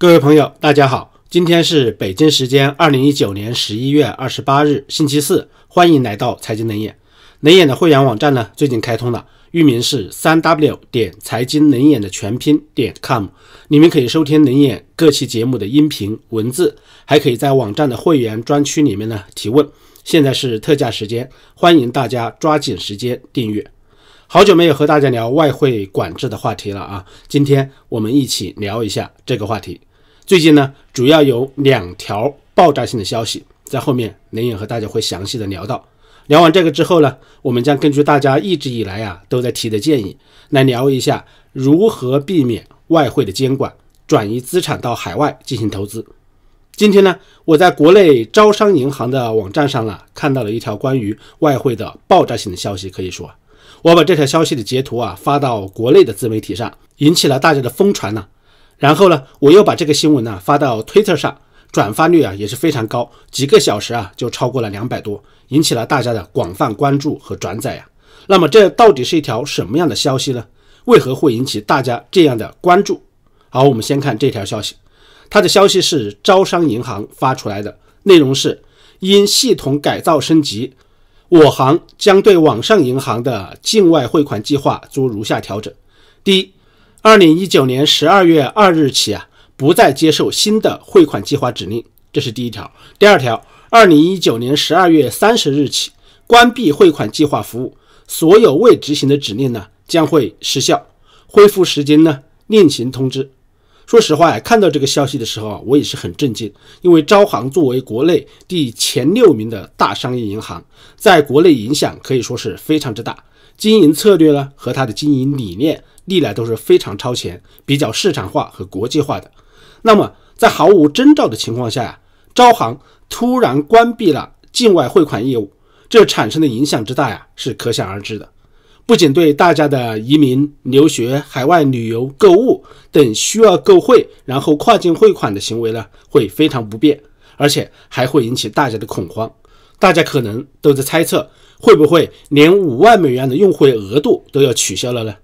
各位朋友，大家好！今天是北京时间二零一九年十一月二十八日，星期四。欢迎来到财经冷眼。冷眼的会员网站呢，最近开通了，域名是三 w 点财经冷眼的全拼点 com。你们可以收听冷眼各期节目的音频、文字，还可以在网站的会员专区里面呢提问。现在是特价时间，欢迎大家抓紧时间订阅。好久没有和大家聊外汇管制的话题了啊！今天我们一起聊一下这个话题。最近呢，主要有两条爆炸性的消息，在后面雷影和大家会详细的聊到。聊完这个之后呢，我们将根据大家一直以来啊都在提的建议，来聊一下如何避免外汇的监管，转移资产到海外进行投资。今天呢，我在国内招商银行的网站上啊，看到了一条关于外汇的爆炸性的消息，可以说我把这条消息的截图啊发到国内的自媒体上，引起了大家的疯传呢。然后呢，我又把这个新闻呢发到 Twitter 上，转发率啊也是非常高，几个小时啊就超过了两百多，引起了大家的广泛关注和转载呀。那么这到底是一条什么样的消息呢？为何会引起大家这样的关注？好，我们先看这条消息，它的消息是招商银行发出来的，内容是因系统改造升级，我行将对网上银行的境外汇款计划做如下调整：第一。二零一九年十二月二日起啊，不再接受新的汇款计划指令，这是第一条。第二条，二零一九年十二月三十日起关闭汇款计划服务，所有未执行的指令呢将会失效，恢复时间呢另行通知。说实话呀，看到这个消息的时候啊，我也是很震惊，因为招行作为国内第前六名的大商业银行，在国内影响可以说是非常之大，经营策略呢和它的经营理念。历来都是非常超前、比较市场化和国际化的。那么，在毫无征兆的情况下呀，招行突然关闭了境外汇款业务，这产生的影响之大呀，是可想而知的。不仅对大家的移民、留学、海外旅游、购物等需要购汇然后跨境汇款的行为呢，会非常不便，而且还会引起大家的恐慌。大家可能都在猜测，会不会连五万美元的用汇额度都要取消了呢？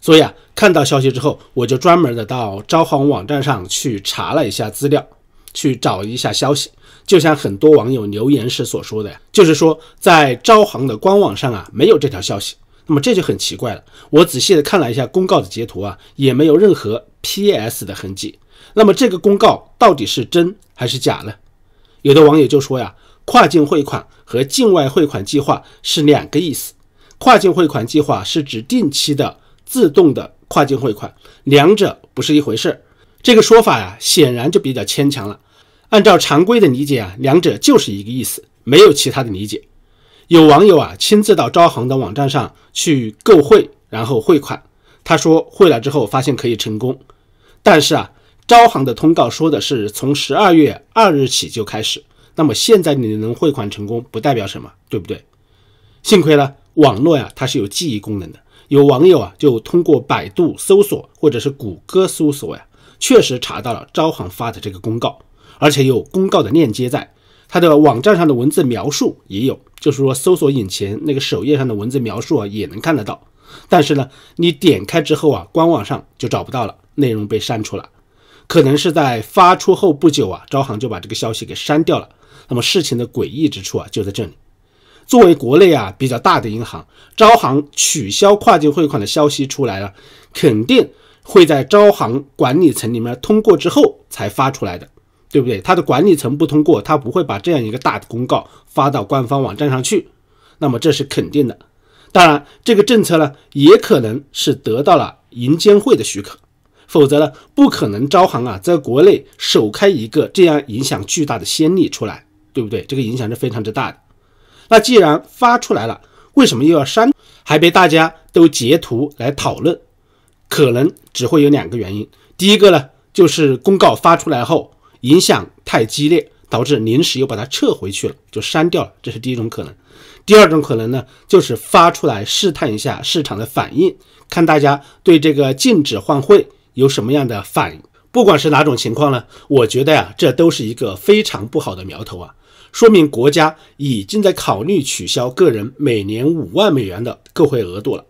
所以啊，看到消息之后，我就专门的到招行网站上去查了一下资料，去找一下消息。就像很多网友留言时所说的呀，就是说在招行的官网上啊，没有这条消息。那么这就很奇怪了。我仔细的看了一下公告的截图啊，也没有任何 PS 的痕迹。那么这个公告到底是真还是假呢？有的网友就说呀，跨境汇款和境外汇款计划是两个意思。跨境汇款计划是指定期的。自动的跨境汇款，两者不是一回事儿，这个说法呀，显然就比较牵强了。按照常规的理解啊，两者就是一个意思，没有其他的理解。有网友啊，亲自到招行的网站上去购汇，然后汇款，他说汇了之后发现可以成功，但是啊，招行的通告说的是从十二月二日起就开始，那么现在你能汇款成功，不代表什么，对不对？幸亏呢，网络呀，它是有记忆功能的。有网友啊，就通过百度搜索或者是谷歌搜索呀，确实查到了招行发的这个公告，而且有公告的链接在它的网站上的文字描述也有，就是说搜索引擎那个首页上的文字描述啊，也能看得到。但是呢，你点开之后啊，官网上就找不到了，内容被删除了，可能是在发出后不久啊，招行就把这个消息给删掉了。那么事情的诡异之处啊，就在这里。作为国内啊比较大的银行，招行取消跨境汇款的消息出来了，肯定会在招行管理层里面通过之后才发出来的，对不对？他的管理层不通过，他不会把这样一个大的公告发到官方网站上去，那么这是肯定的。当然，这个政策呢也可能是得到了银监会的许可，否则呢不可能招行啊在国内首开一个这样影响巨大的先例出来，对不对？这个影响是非常之大的。那既然发出来了，为什么又要删？还被大家都截图来讨论，可能只会有两个原因。第一个呢，就是公告发出来后影响太激烈，导致临时又把它撤回去了，就删掉了，这是第一种可能。第二种可能呢，就是发出来试探一下市场的反应，看大家对这个禁止换汇有什么样的反应。不管是哪种情况呢，我觉得呀，这都是一个非常不好的苗头啊。说明国家已经在考虑取消个人每年五万美元的购汇额度了。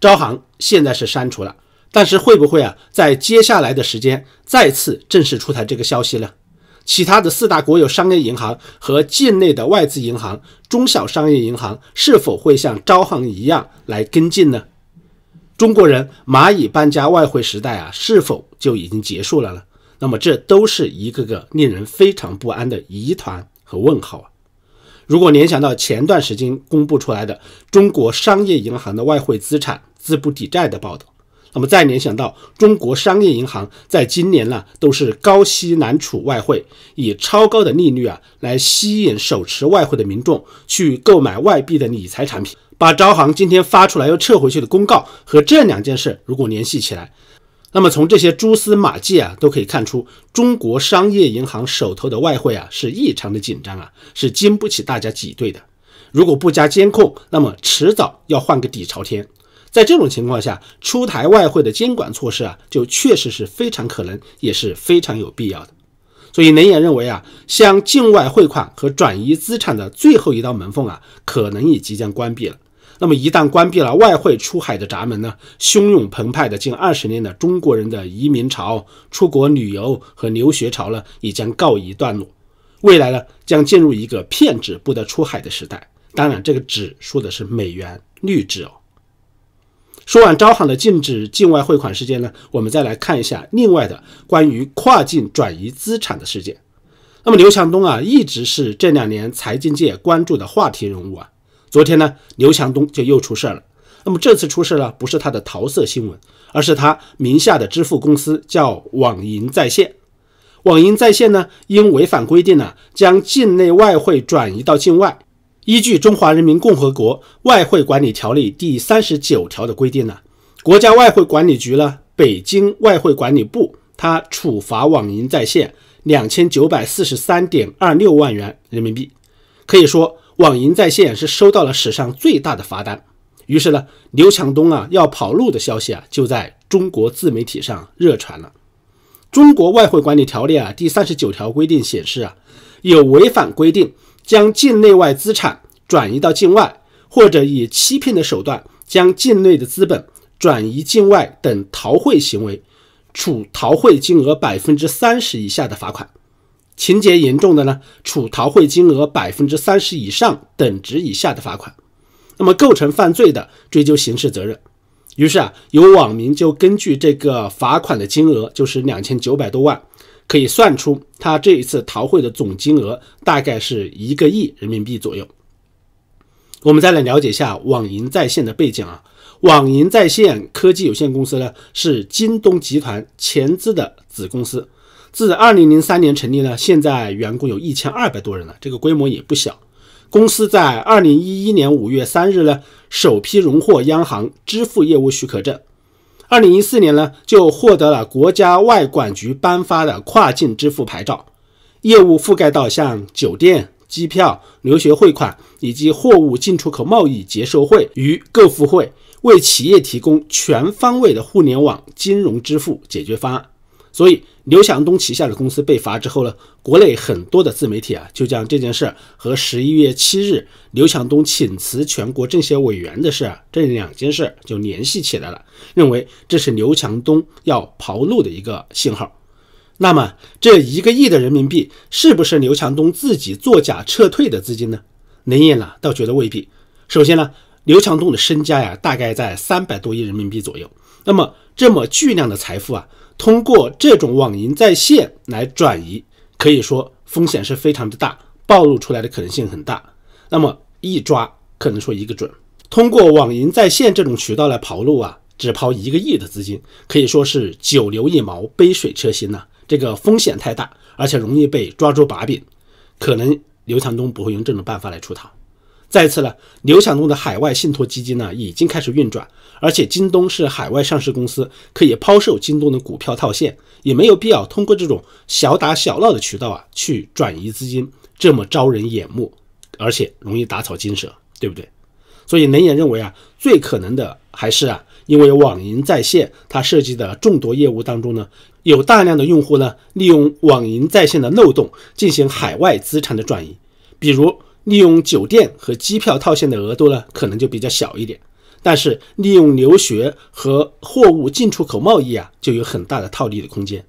招行现在是删除了，但是会不会啊，在接下来的时间再次正式出台这个消息呢？其他的四大国有商业银行和境内的外资银行、中小商业银行是否会像招行一样来跟进呢？中国人蚂蚁搬家外汇时代啊，是否就已经结束了呢？那么这都是一个个令人非常不安的疑团。和问号啊！如果联想到前段时间公布出来的中国商业银行的外汇资产资不抵债的报道，那么再联想到中国商业银行在今年呢都是高息难储外汇，以超高的利率啊来吸引手持外汇的民众去购买外币的理财产品，把招行今天发出来又撤回去的公告和这两件事如果联系起来。那么从这些蛛丝马迹啊，都可以看出，中国商业银行手头的外汇啊是异常的紧张啊，是经不起大家挤兑的。如果不加监控，那么迟早要换个底朝天。在这种情况下，出台外汇的监管措施啊，就确实是非常可能，也是非常有必要的。所以，冷眼认为啊，向境外汇款和转移资产的最后一道门缝啊，可能已即将关闭了。那么一旦关闭了外汇出海的闸门呢，汹涌澎湃的近二十年的中国人的移民潮、出国旅游和留学潮呢，也将告一段落。未来呢，将进入一个骗纸不得出海的时代。当然，这个“纸”说的是美元绿纸哦。说完招行的禁止境外汇款事件呢，我们再来看一下另外的关于跨境转移资产的事件。那么刘强东啊，一直是这两年财经界关注的话题人物啊。昨天呢，刘强东就又出事了。那么这次出事呢，不是他的桃色新闻，而是他名下的支付公司叫网银在线。网银在线呢，因违反规定呢，将境内外汇转移到境外，依据《中华人民共和国外汇管理条例》第三十九条的规定呢，国家外汇管理局呢，北京外汇管理部他处罚网银在线两千九百四十三点二六万元人民币，可以说。网银在线是收到了史上最大的罚单，于是呢，刘强东啊要跑路的消息啊就在中国自媒体上热传了。中国外汇管理条例啊第三十九条规定显示啊，有违反规定将境内外资产转移到境外，或者以欺骗的手段将境内的资本转移境外等逃汇行为，处逃汇金额百分之三十以下的罚款。情节严重的呢，处逃汇金额百分之三十以上等值以下的罚款，那么构成犯罪的，追究刑事责任。于是啊，有网民就根据这个罚款的金额，就是两千九百多万，可以算出他这一次逃汇的总金额大概是一个亿人民币左右。我们再来了解一下网银在线的背景啊，网银在线科技有限公司呢，是京东集团全资的子公司。自二零零三年成立呢，现在员工有一千二百多人了，这个规模也不小。公司在二零一一年五月三日呢，首批荣获央行支付业务许可证。二零一四年呢，就获得了国家外管局颁发的跨境支付牌照，业务覆盖到像酒店、机票、留学汇款以及货物进出口贸易结售汇与购付汇，为企业提供全方位的互联网金融支付解决方案。所以。刘强东旗下的公司被罚之后呢，国内很多的自媒体啊，就将这件事和十一月七日刘强东请辞全国政协委员的事这两件事就联系起来了，认为这是刘强东要跑路的一个信号。那么这一个亿的人民币是不是刘强东自己作假撤退的资金呢？林燕呢倒觉得未必。首先呢，刘强东的身家呀，大概在三百多亿人民币左右。那么这么巨量的财富啊。通过这种网银在线来转移，可以说风险是非常的大，暴露出来的可能性很大，那么一抓可能说一个准。通过网银在线这种渠道来跑路啊，只抛一个亿的资金，可以说是九牛一毛，杯水车薪呐，这个风险太大，而且容易被抓住把柄，可能刘强东不会用这种办法来出逃。再次呢，刘强东的海外信托基金呢已经开始运转，而且京东是海外上市公司，可以抛售京东的股票套现，也没有必要通过这种小打小闹的渠道啊去转移资金，这么招人眼目，而且容易打草惊蛇，对不对？所以，冷眼认为啊，最可能的还是啊，因为网银在线它涉及的众多业务当中呢，有大量的用户呢，利用网银在线的漏洞进行海外资产的转移，比如。利用酒店和机票套现的额度呢，可能就比较小一点，但是利用留学和货物进出口贸易啊，就有很大的套利的空间。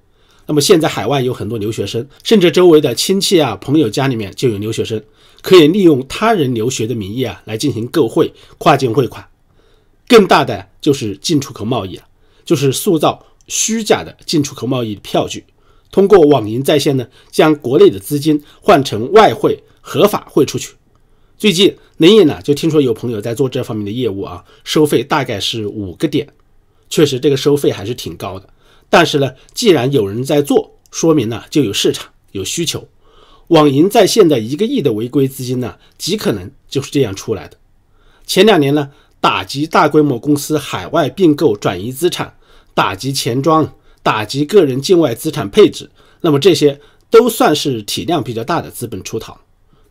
那么现在海外有很多留学生，甚至周围的亲戚啊、朋友家里面就有留学生，可以利用他人留学的名义啊来进行购汇、跨境汇款。更大的就是进出口贸易了，就是塑造虚假的进出口贸易票据，通过网银在线呢，将国内的资金换成外汇。合法汇出去。最近，林野呢就听说有朋友在做这方面的业务啊，收费大概是五个点。确实，这个收费还是挺高的。但是呢，既然有人在做，说明呢就有市场、有需求。网银在线的一个亿的违规资金呢，极可能就是这样出来的。前两年呢，打击大规模公司海外并购转移资产，打击钱庄，打击个人境外资产配置，那么这些都算是体量比较大的资本出逃。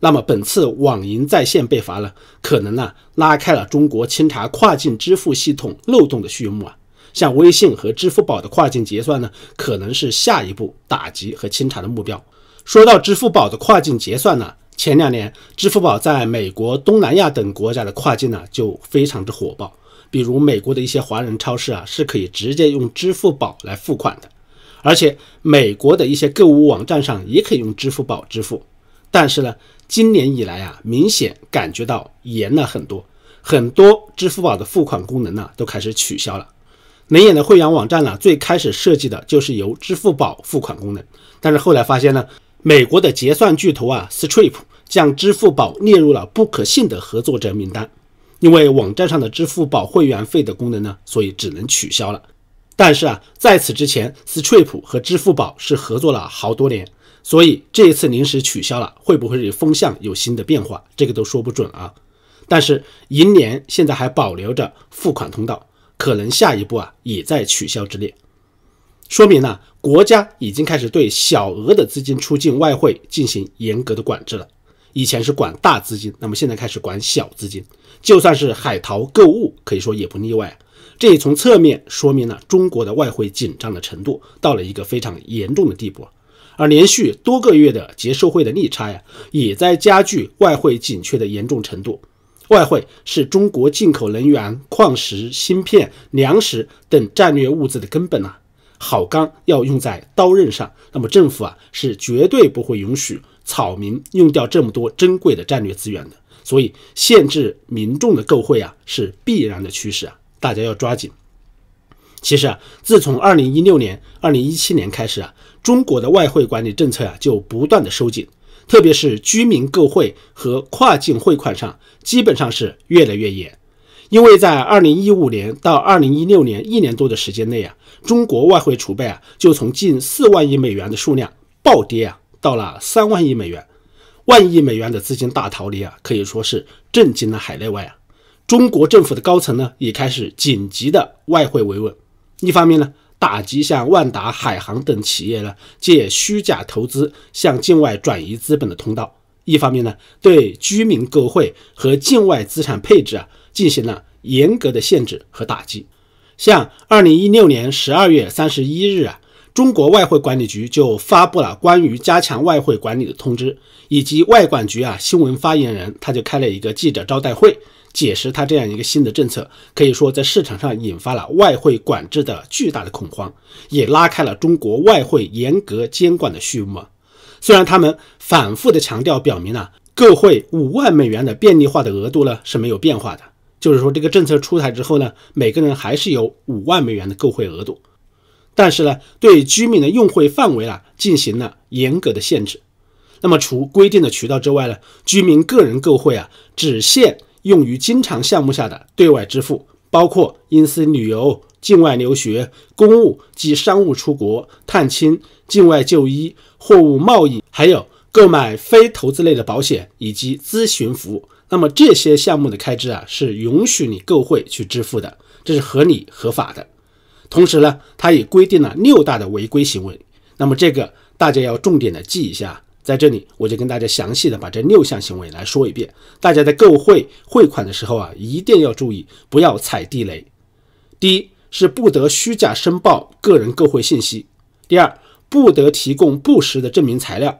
那么，本次网银在线被罚呢，可能呢拉开了中国清查跨境支付系统漏洞的序幕啊。像微信和支付宝的跨境结算呢，可能是下一步打击和清查的目标。说到支付宝的跨境结算呢，前两年支付宝在美国、东南亚等国家的跨境呢就非常之火爆。比如美国的一些华人超市啊，是可以直接用支付宝来付款的，而且美国的一些购物网站上也可以用支付宝支付。但是呢。今年以来啊，明显感觉到严了很多，很多支付宝的付款功能呢都开始取消了。冷眼的会员网站呢，最开始设计的就是由支付宝付款功能，但是后来发现呢，美国的结算巨头啊 Stripe 将支付宝列入了不可信的合作者名单，因为网站上的支付宝会员费的功能呢，所以只能取消了。但是啊，在此之前，Stripe 和支付宝是合作了好多年。所以这一次临时取消了，会不会是风向有新的变化？这个都说不准啊。但是银联现在还保留着付款通道，可能下一步啊也在取消之列，说明呢国家已经开始对小额的资金出境外汇进行严格的管制了。以前是管大资金，那么现在开始管小资金，就算是海淘购物，可以说也不例外。这也从侧面说明了中国的外汇紧张的程度到了一个非常严重的地步。而连续多个月的结售汇的逆差呀，也在加剧外汇紧缺的严重程度。外汇是中国进口能源、矿石、芯片、粮食等战略物资的根本啊。好钢要用在刀刃上，那么政府啊是绝对不会允许草民用掉这么多珍贵的战略资源的。所以，限制民众的购汇啊，是必然的趋势啊，大家要抓紧。其实啊，自从二零一六年、二零一七年开始啊，中国的外汇管理政策啊就不断的收紧，特别是居民购汇和跨境汇款上，基本上是越来越严。因为在二零一五年到二零一六年一年多的时间内啊，中国外汇储备啊就从近四万亿美元的数量暴跌啊到了三万亿美元，万亿美元的资金大逃离啊可以说是震惊了海内外啊。中国政府的高层呢也开始紧急的外汇维稳。一方面呢，打击向万达、海航等企业呢借虚假投资向境外转移资本的通道；一方面呢，对居民购汇和境外资产配置啊进行了严格的限制和打击。像二零一六年十二月三十一日啊，中国外汇管理局就发布了关于加强外汇管理的通知，以及外管局啊新闻发言人他就开了一个记者招待会。解释他这样一个新的政策，可以说在市场上引发了外汇管制的巨大的恐慌，也拉开了中国外汇严格监管的序幕。虽然他们反复的强调，表明了购汇五万美元的便利化的额度呢是没有变化的，就是说这个政策出台之后呢，每个人还是有五万美元的购汇额度，但是呢，对居民的用汇范围啊进行了严格的限制。那么，除规定的渠道之外呢，居民个人购汇啊只限。用于经常项目下的对外支付，包括因私旅游、境外留学、公务及商务出国探亲、境外就医、货物贸易，还有购买非投资类的保险以及咨询服务。那么这些项目的开支啊，是允许你购汇去支付的，这是合理合法的。同时呢，它也规定了六大的违规行为，那么这个大家要重点的记一下。在这里，我就跟大家详细的把这六项行为来说一遍。大家在购汇汇款的时候啊，一定要注意，不要踩地雷。第一，是不得虚假申报个人购汇信息；第二，不得提供不实的证明材料；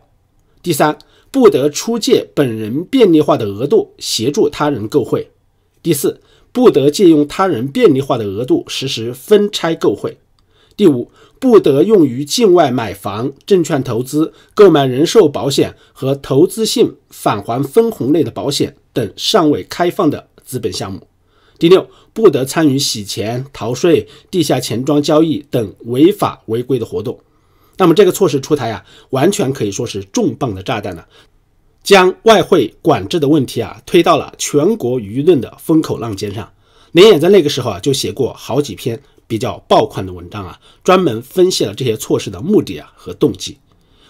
第三，不得出借本人便利化的额度协助他人购汇；第四，不得借用他人便利化的额度实施分拆购汇。第五，不得用于境外买房、证券投资、购买人寿保险和投资性返还分红类的保险等尚未开放的资本项目。第六，不得参与洗钱、逃税、地下钱庄交易等违法违规的活动。那么，这个措施出台啊，完全可以说是重磅的炸弹了，将外汇管制的问题啊推到了全国舆论的风口浪尖上。林野在那个时候啊，就写过好几篇。比较爆款的文章啊，专门分析了这些措施的目的啊和动机。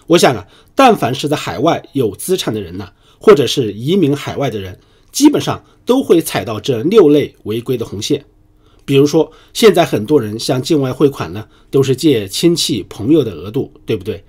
我想啊，但凡是在海外有资产的人呢，或者是移民海外的人，基本上都会踩到这六类违规的红线。比如说，现在很多人向境外汇款呢，都是借亲戚朋友的额度，对不对？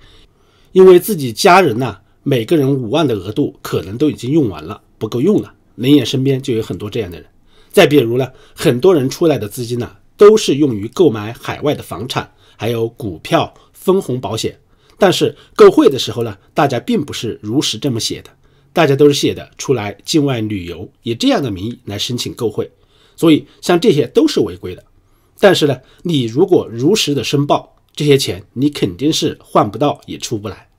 因为自己家人呢，每个人五万的额度可能都已经用完了，不够用了。林野身边就有很多这样的人。再比如呢，很多人出来的资金呢。都是用于购买海外的房产，还有股票分红保险。但是购汇的时候呢，大家并不是如实这么写的，大家都是写的出来境外旅游，以这样的名义来申请购汇。所以像这些都是违规的。但是呢，你如果如实的申报这些钱，你肯定是换不到，也出不来。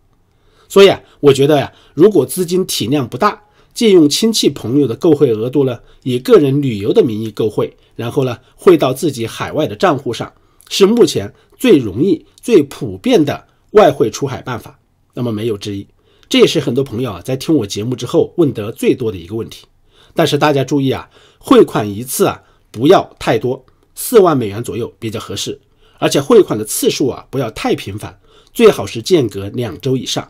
所以啊，我觉得呀，如果资金体量不大。借用亲戚朋友的购汇额度呢，以个人旅游的名义购汇，然后呢汇到自己海外的账户上，是目前最容易、最普遍的外汇出海办法。那么没有之一，这也是很多朋友啊在听我节目之后问得最多的一个问题。但是大家注意啊，汇款一次啊不要太多，四万美元左右比较合适，而且汇款的次数啊不要太频繁，最好是间隔两周以上。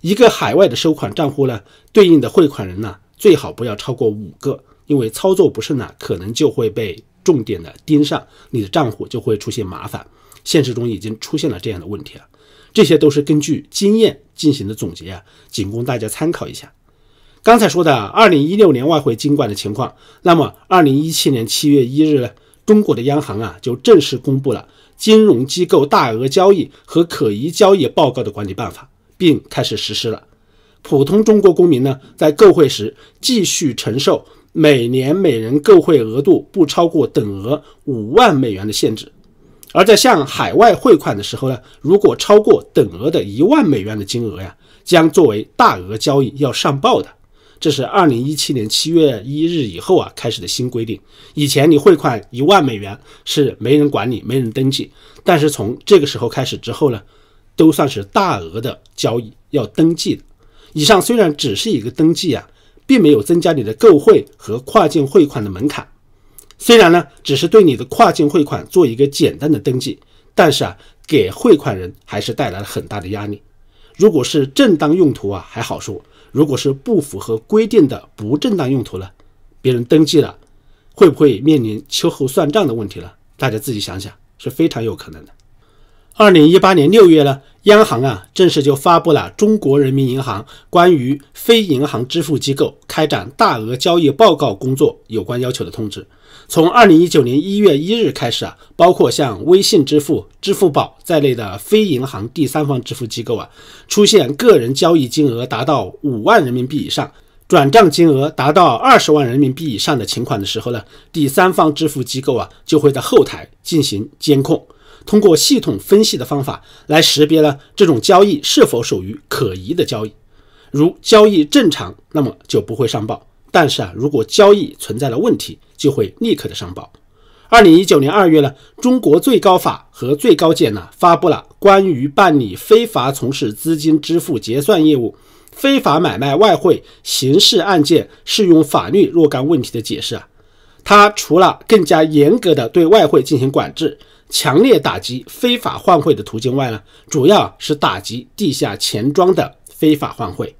一个海外的收款账户呢，对应的汇款人呢，最好不要超过五个，因为操作不慎呢，可能就会被重点的盯上，你的账户就会出现麻烦。现实中已经出现了这样的问题啊，这些都是根据经验进行的总结啊，仅供大家参考一下。刚才说的二零一六年外汇监管的情况，那么二零一七年七月一日，呢，中国的央行啊就正式公布了金融机构大额交易和可疑交易报告的管理办法。并开始实施了。普通中国公民呢，在购汇时继续承受每年每人购汇额度不超过等额五万美元的限制。而在向海外汇款的时候呢，如果超过等额的一万美元的金额呀，将作为大额交易要上报的。这是二零一七年七月一日以后啊开始的新规定。以前你汇款一万美元是没人管你，没人登记。但是从这个时候开始之后呢？都算是大额的交易要登记的。以上虽然只是一个登记啊，并没有增加你的购汇和跨境汇款的门槛。虽然呢，只是对你的跨境汇款做一个简单的登记，但是啊，给汇款人还是带来了很大的压力。如果是正当用途啊还好说，如果是不符合规定的不正当用途呢，别人登记了，会不会面临秋后算账的问题了？大家自己想想，是非常有可能的。二零一八年六月呢。央行啊，正式就发布了中国人民银行关于非银行支付机构开展大额交易报告工作有关要求的通知。从二零一九年一月一日开始啊，包括像微信支付、支付宝在内的非银行第三方支付机构啊，出现个人交易金额达到五万人民币以上、转账金额达到二十万人民币以上的情况的时候呢，第三方支付机构啊就会在后台进行监控。通过系统分析的方法来识别呢，这种交易是否属于可疑的交易。如交易正常，那么就不会上报。但是啊，如果交易存在了问题，就会立刻的上报。二零一九年二月呢，中国最高法和最高检呢发布了关于办理非法从事资金支付结算业务、非法买卖外汇刑事案件适用法律若干问题的解释啊，它除了更加严格的对外汇进行管制。强烈打击非法换汇的途径外呢，主要是打击地下钱庄的非法换汇。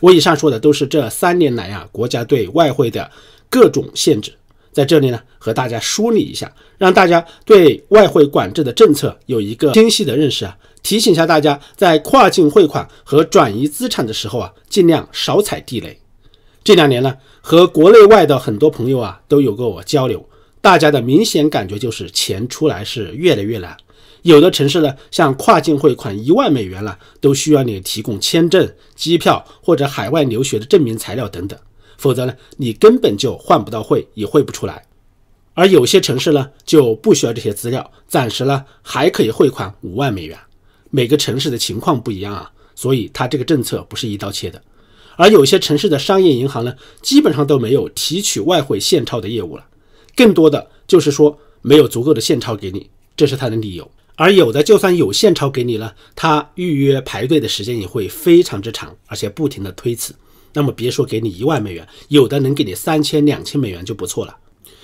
我以上说的都是这三年来啊，国家对外汇的各种限制，在这里呢和大家梳理一下，让大家对外汇管制的政策有一个清晰的认识啊。提醒一下大家，在跨境汇款和转移资产的时候啊，尽量少踩地雷。这两年呢，和国内外的很多朋友啊，都有过我交流。大家的明显感觉就是钱出来是越来越难，有的城市呢，像跨境汇款一万美元了，都需要你提供签证、机票或者海外留学的证明材料等等，否则呢，你根本就换不到汇，也汇不出来。而有些城市呢，就不需要这些资料，暂时呢还可以汇款五万美元。每个城市的情况不一样啊，所以它这个政策不是一刀切的。而有些城市的商业银行呢，基本上都没有提取外汇现钞的业务了。更多的就是说没有足够的现钞给你，这是他的理由。而有的就算有现钞给你了，他预约排队的时间也会非常之长，而且不停的推辞。那么别说给你一万美元，有的能给你三千、两千美元就不错了。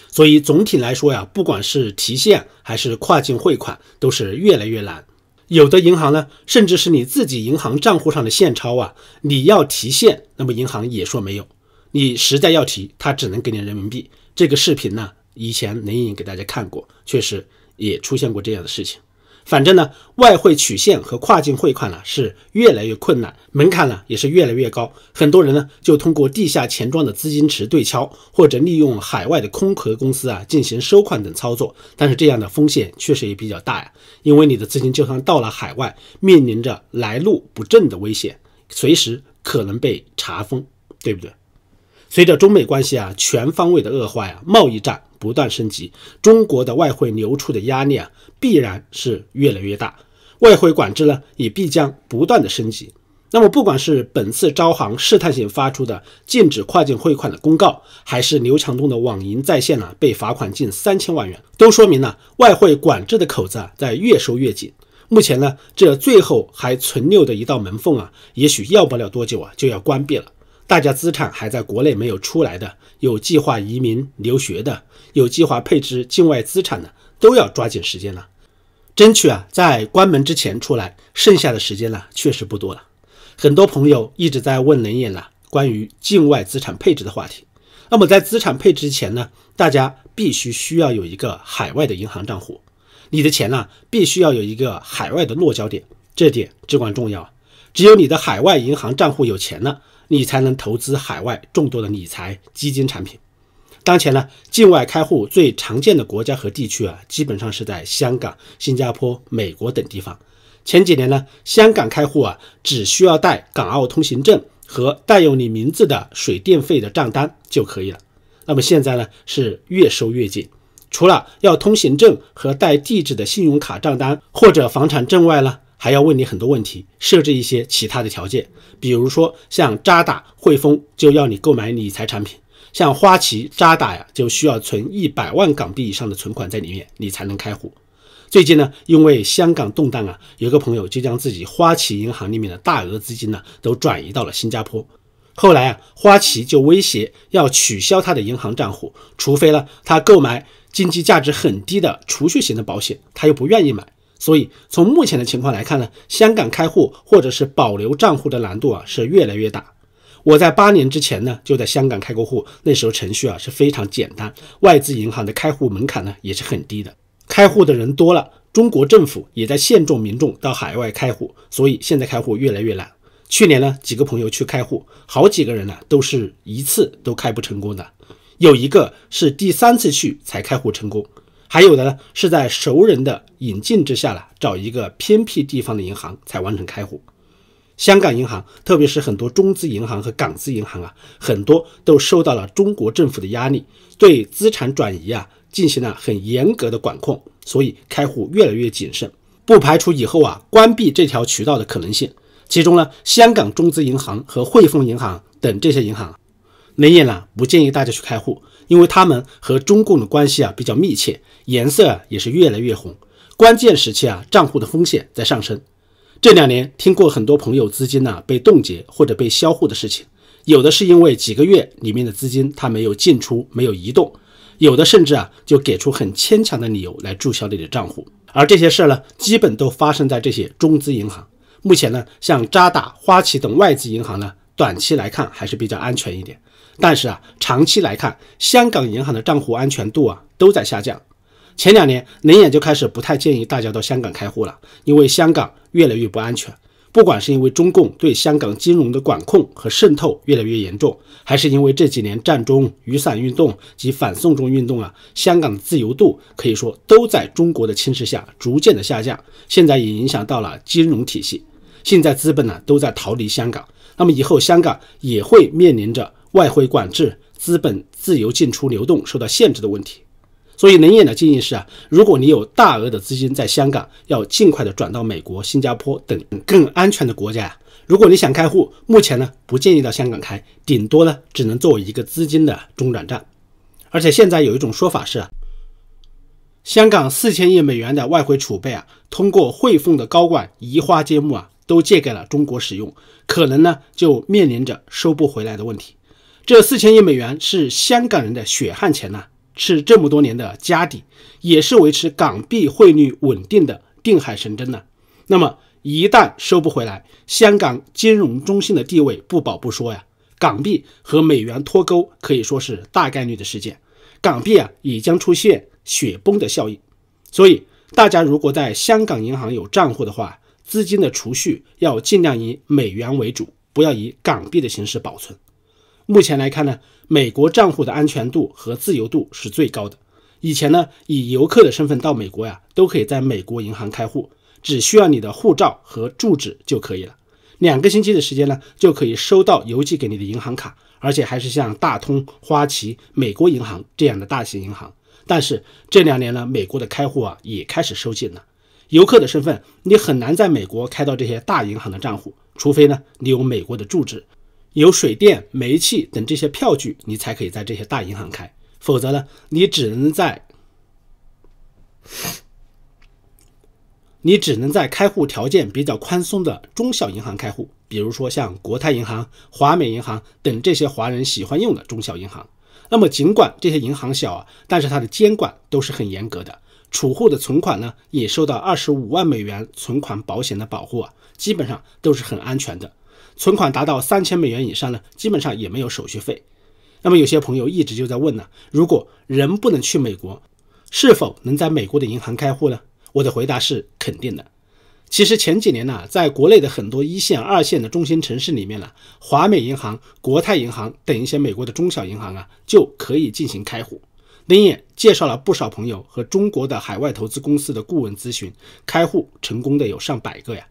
所以总体来说呀，不管是提现还是跨境汇款，都是越来越难。有的银行呢，甚至是你自己银行账户上的现钞啊，你要提现，那么银行也说没有。你实在要提，他只能给你人民币。这个视频呢？以前林颖给大家看过，确实也出现过这样的事情。反正呢，外汇曲线和跨境汇款呢是越来越困难，门槛呢也是越来越高。很多人呢就通过地下钱庄的资金池对敲，或者利用海外的空壳公司啊进行收款等操作。但是这样的风险确实也比较大呀，因为你的资金就算到了海外，面临着来路不正的危险，随时可能被查封，对不对？随着中美关系啊全方位的恶化呀，贸易战不断升级，中国的外汇流出的压力啊必然是越来越大，外汇管制呢也必将不断的升级。那么不管是本次招行试探性发出的禁止跨境汇款的公告，还是刘强东的网银在线呢被罚款近三千万元，都说明呢外汇管制的口子啊在越收越紧。目前呢这最后还存留的一道门缝啊，也许要不了多久啊就要关闭了。大家资产还在国内没有出来的，有计划移民留学的，有计划配置境外资产的，都要抓紧时间了，争取啊，在关门之前出来。剩下的时间呢，确实不多了。很多朋友一直在问冷眼了关于境外资产配置的话题。那么在资产配置之前呢，大家必须需要有一个海外的银行账户，你的钱呢，必须要有一个海外的落脚点，这点至关重要。只有你的海外银行账户有钱了。你才能投资海外众多的理财基金产品。当前呢，境外开户最常见的国家和地区啊，基本上是在香港、新加坡、美国等地方。前几年呢，香港开户啊，只需要带港澳通行证和带有你名字的水电费的账单就可以了。那么现在呢，是越收越紧，除了要通行证和带地址的信用卡账单或者房产证外呢？还要问你很多问题，设置一些其他的条件，比如说像渣打、汇丰就要你购买理财产品，像花旗、渣打呀，就需要存一百万港币以上的存款在里面，你才能开户。最近呢，因为香港动荡啊，有个朋友就将自己花旗银行里面的大额资金呢，都转移到了新加坡。后来啊，花旗就威胁要取消他的银行账户，除非呢，他购买经济价值很低的储蓄型的保险，他又不愿意买。所以，从目前的情况来看呢，香港开户或者是保留账户的难度啊是越来越大。我在八年之前呢就在香港开过户，那时候程序啊是非常简单，外资银行的开户门槛呢也是很低的。开户的人多了，中国政府也在限住民众到海外开户，所以现在开户越来越难。去年呢，几个朋友去开户，好几个人呢都是一次都开不成功的，有一个是第三次去才开户成功。还有的呢，是在熟人的引进之下呢，找一个偏僻地方的银行才完成开户。香港银行，特别是很多中资银行和港资银行啊，很多都受到了中国政府的压力，对资产转移啊进行了很严格的管控，所以开户越来越谨慎，不排除以后啊关闭这条渠道的可能性。其中呢，香港中资银行和汇丰银行等这些银行，明燕了不建议大家去开户。因为他们和中共的关系啊比较密切，颜色也是越来越红。关键时期啊，账户的风险在上升。这两年听过很多朋友资金呢被冻结或者被销户的事情，有的是因为几个月里面的资金它没有进出、没有移动，有的甚至啊就给出很牵强的理由来注销你的账户。而这些事儿呢，基本都发生在这些中资银行。目前呢，像渣打、花旗等外资银行呢，短期来看还是比较安全一点。但是啊，长期来看，香港银行的账户安全度啊都在下降。前两年，冷眼就开始不太建议大家到香港开户了，因为香港越来越不安全。不管是因为中共对香港金融的管控和渗透越来越严重，还是因为这几年战中、雨伞运动及反送中运动啊，香港的自由度可以说都在中国的侵蚀下逐渐的下降。现在也影响到了金融体系，现在资本呢都在逃离香港，那么以后香港也会面临着。外汇管制、资本自由进出流动受到限制的问题，所以冷眼的建议是啊，如果你有大额的资金在香港，要尽快的转到美国、新加坡等更安全的国家。如果你想开户，目前呢不建议到香港开，顶多呢只能作为一个资金的中转站。而且现在有一种说法是啊，香港四千亿美元的外汇储备啊，通过汇丰的高管移花接木啊，都借给了中国使用，可能呢就面临着收不回来的问题。这四千亿美元是香港人的血汗钱呐，是这么多年的家底，也是维持港币汇率稳定的定海神针呢。那么一旦收不回来，香港金融中心的地位不保不说呀，港币和美元脱钩可以说是大概率的事件，港币啊也将出现雪崩的效应。所以大家如果在香港银行有账户的话，资金的储蓄要尽量以美元为主，不要以港币的形式保存。目前来看呢，美国账户的安全度和自由度是最高的。以前呢，以游客的身份到美国呀，都可以在美国银行开户，只需要你的护照和住址就可以了。两个星期的时间呢，就可以收到邮寄给你的银行卡，而且还是像大通、花旗、美国银行这样的大型银行。但是这两年呢，美国的开户啊也开始收紧了。游客的身份，你很难在美国开到这些大银行的账户，除非呢，你有美国的住址。有水电、煤气等这些票据，你才可以在这些大银行开。否则呢，你只能在你只能在开户条件比较宽松的中小银行开户，比如说像国泰银行、华美银行等这些华人喜欢用的中小银行。那么，尽管这些银行小啊，但是它的监管都是很严格的，储户的存款呢也受到二十五万美元存款保险的保护啊，基本上都是很安全的。存款达到三千美元以上呢，基本上也没有手续费。那么有些朋友一直就在问呢，如果人不能去美国，是否能在美国的银行开户呢？我的回答是肯定的。其实前几年呢，在国内的很多一线、二线的中心城市里面呢，华美银行、国泰银行等一些美国的中小银行啊，就可以进行开户。林也介绍了不少朋友和中国的海外投资公司的顾问咨询开户，成功的有上百个呀。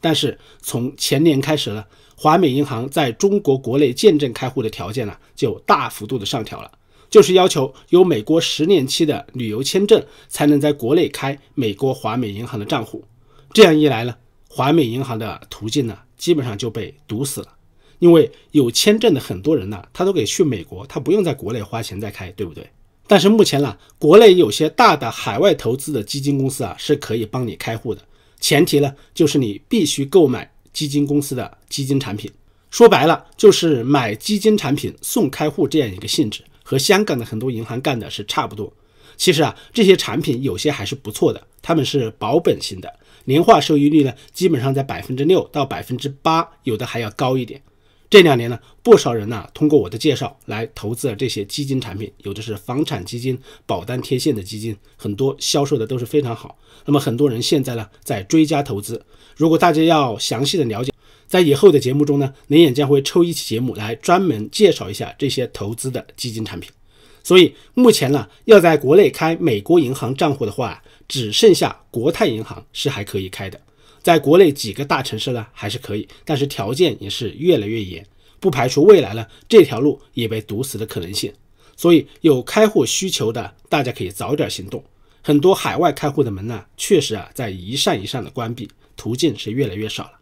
但是从前年开始呢，华美银行在中国国内见证开户的条件呢就大幅度的上调了，就是要求有美国十年期的旅游签证才能在国内开美国华美银行的账户。这样一来呢，华美银行的途径呢基本上就被堵死了，因为有签证的很多人呢，他都得去美国，他不用在国内花钱再开，对不对？但是目前呢，国内有些大的海外投资的基金公司啊是可以帮你开户的。前提呢，就是你必须购买基金公司的基金产品，说白了就是买基金产品送开户这样一个性质，和香港的很多银行干的是差不多。其实啊，这些产品有些还是不错的，他们是保本型的，年化收益率呢，基本上在百分之六到百分之八，有的还要高一点。这两年呢，不少人呢通过我的介绍来投资了这些基金产品，有的是房产基金、保单贴现的基金，很多销售的都是非常好。那么很多人现在呢在追加投资，如果大家要详细的了解，在以后的节目中呢，林眼将会抽一期节目来专门介绍一下这些投资的基金产品。所以目前呢，要在国内开美国银行账户的话，只剩下国泰银行是还可以开的。在国内几个大城市呢，还是可以，但是条件也是越来越严，不排除未来呢这条路也被堵死的可能性。所以有开户需求的，大家可以早点行动。很多海外开户的门呢，确实啊，在一扇一扇的关闭，途径是越来越少了。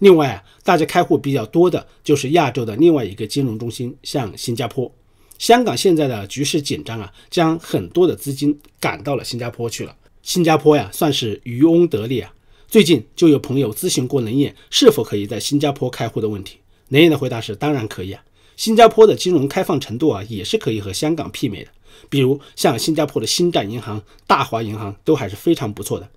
另外啊，大家开户比较多的就是亚洲的另外一个金融中心，像新加坡、香港现在的局势紧张啊，将很多的资金赶到了新加坡去了。新加坡呀，算是渔翁得利啊。最近就有朋友咨询过冷眼是否可以在新加坡开户的问题，冷眼的回答是当然可以啊，新加坡的金融开放程度啊也是可以和香港媲美的，比如像新加坡的星展银行、大华银行都还是非常不错的。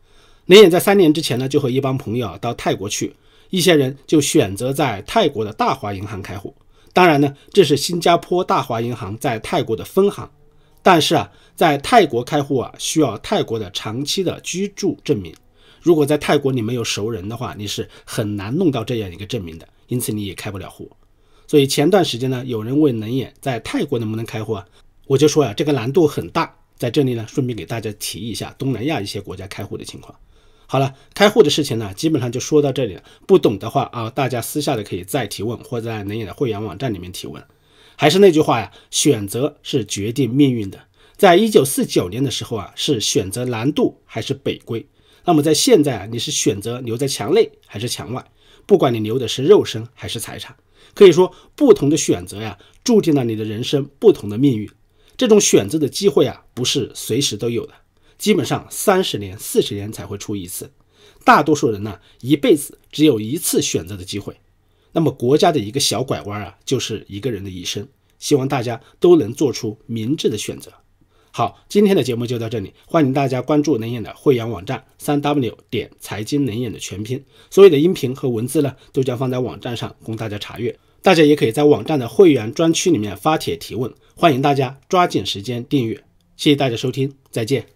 冷眼在三年之前呢就和一帮朋友啊到泰国去，一些人就选择在泰国的大华银行开户，当然呢这是新加坡大华银行在泰国的分行，但是啊在泰国开户啊需要泰国的长期的居住证明。如果在泰国你没有熟人的话，你是很难弄到这样一个证明的，因此你也开不了户。所以前段时间呢，有人问冷眼在泰国能不能开户啊？我就说呀，这个难度很大。在这里呢，顺便给大家提一下东南亚一些国家开户的情况。好了，开户的事情呢，基本上就说到这里了。不懂的话啊，大家私下的可以再提问，或在冷眼的会员网站里面提问。还是那句话呀，选择是决定命运的。在一九四九年的时候啊，是选择南渡还是北归？那么在现在啊，你是选择留在墙内还是墙外？不管你留的是肉身还是财产，可以说不同的选择呀，注定了你的人生不同的命运。这种选择的机会啊，不是随时都有的，基本上三十年、四十年才会出一次。大多数人呢，一辈子只有一次选择的机会。那么国家的一个小拐弯啊，就是一个人的一生。希望大家都能做出明智的选择。好，今天的节目就到这里，欢迎大家关注“冷眼”的会员网站，三 W 点财经冷眼的全拼。所有的音频和文字呢，都将放在网站上供大家查阅。大家也可以在网站的会员专区里面发帖提问。欢迎大家抓紧时间订阅，谢谢大家收听，再见。